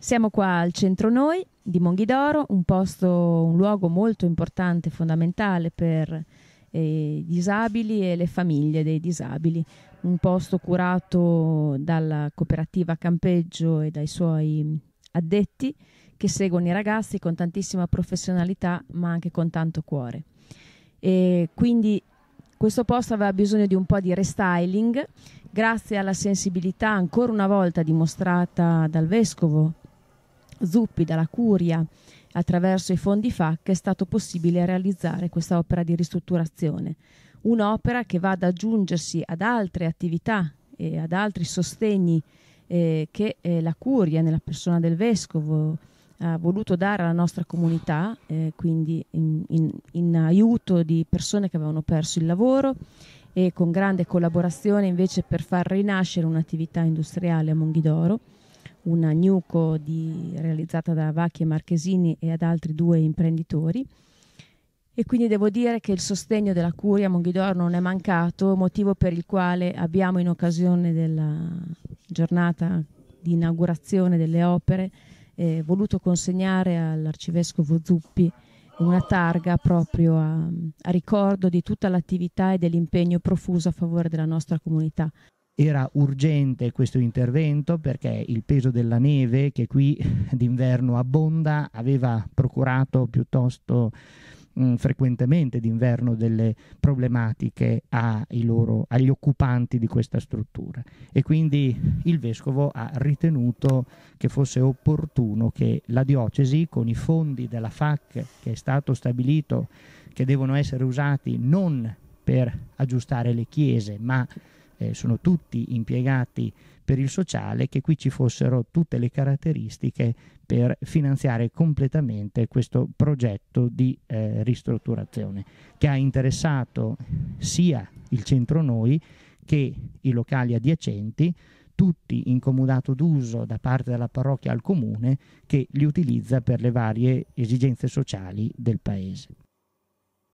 Siamo qua al centro noi di Monghidoro, un posto, un luogo molto importante, fondamentale per eh, i disabili e le famiglie dei disabili, un posto curato dalla cooperativa Campeggio e dai suoi addetti che seguono i ragazzi con tantissima professionalità ma anche con tanto cuore. E quindi questo posto aveva bisogno di un po' di restyling grazie alla sensibilità ancora una volta dimostrata dal vescovo Zuppi dalla Curia attraverso i fondi FAC è stato possibile realizzare questa opera di ristrutturazione, un'opera che va ad aggiungersi ad altre attività e ad altri sostegni eh, che eh, la Curia nella persona del Vescovo ha voluto dare alla nostra comunità, eh, quindi in, in, in aiuto di persone che avevano perso il lavoro e con grande collaborazione invece per far rinascere un'attività industriale a Monghidoro una Newco di, realizzata da Vacchi e Marchesini e ad altri due imprenditori. E quindi devo dire che il sostegno della Curia Monghidoro non è mancato, motivo per il quale abbiamo in occasione della giornata di inaugurazione delle opere eh, voluto consegnare all'arcivescovo Zuppi una targa proprio a, a ricordo di tutta l'attività e dell'impegno profuso a favore della nostra comunità. Era urgente questo intervento perché il peso della neve, che qui d'inverno abbonda, aveva procurato piuttosto mh, mm, frequentemente d'inverno delle problematiche loro, agli occupanti di questa struttura. E quindi il vescovo ha ritenuto che fosse opportuno che la diocesi, con i fondi della FAC, che è stato stabilito che devono essere usati non per aggiustare le chiese, ma eh, sono tutti impiegati per il sociale, che qui ci fossero tutte le caratteristiche per finanziare completamente questo progetto di eh, ristrutturazione che ha interessato sia il centro noi che i locali adiacenti, tutti in comodato d'uso da parte della parrocchia al comune che li utilizza per le varie esigenze sociali del paese.